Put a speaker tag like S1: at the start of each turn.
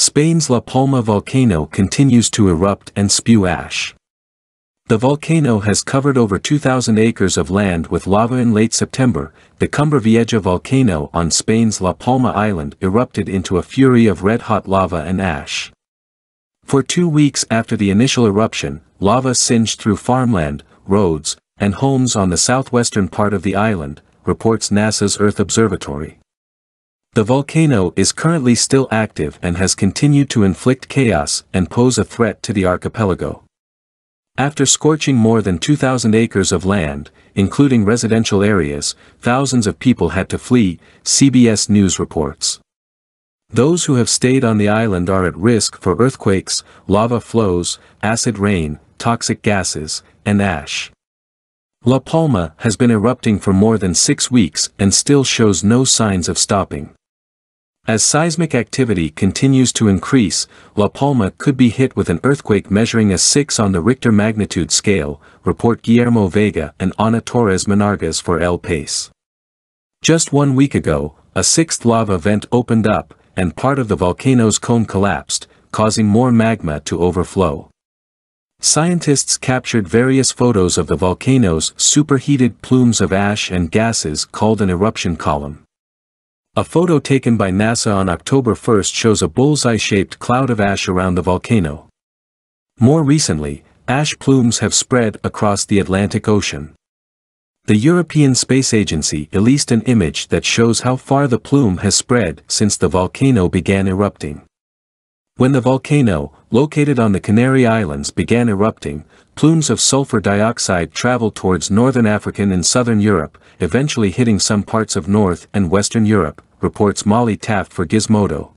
S1: Spain's La Palma volcano continues to erupt and spew ash. The volcano has covered over 2,000 acres of land with lava in late September, the Cumbre Vieja volcano on Spain's La Palma island erupted into a fury of red-hot lava and ash. For two weeks after the initial eruption, lava singed through farmland, roads, and homes on the southwestern part of the island, reports NASA's Earth Observatory. The volcano is currently still active and has continued to inflict chaos and pose a threat to the archipelago. After scorching more than 2,000 acres of land, including residential areas, thousands of people had to flee, CBS News reports. Those who have stayed on the island are at risk for earthquakes, lava flows, acid rain, toxic gases, and ash. La Palma has been erupting for more than six weeks and still shows no signs of stopping. As seismic activity continues to increase, La Palma could be hit with an earthquake measuring a 6 on the Richter magnitude scale, report Guillermo Vega and Ana Torres Menargas for El País. Just one week ago, a sixth lava vent opened up, and part of the volcano's cone collapsed, causing more magma to overflow. Scientists captured various photos of the volcano's superheated plumes of ash and gases called an eruption column. A photo taken by NASA on October 1 shows a bullseye-shaped cloud of ash around the volcano. More recently, ash plumes have spread across the Atlantic Ocean. The European Space Agency released an image that shows how far the plume has spread since the volcano began erupting. When the volcano, located on the Canary Islands began erupting, plumes of sulfur dioxide traveled towards northern African and southern Europe, eventually hitting some parts of North and Western Europe, reports Molly Taft for Gizmodo.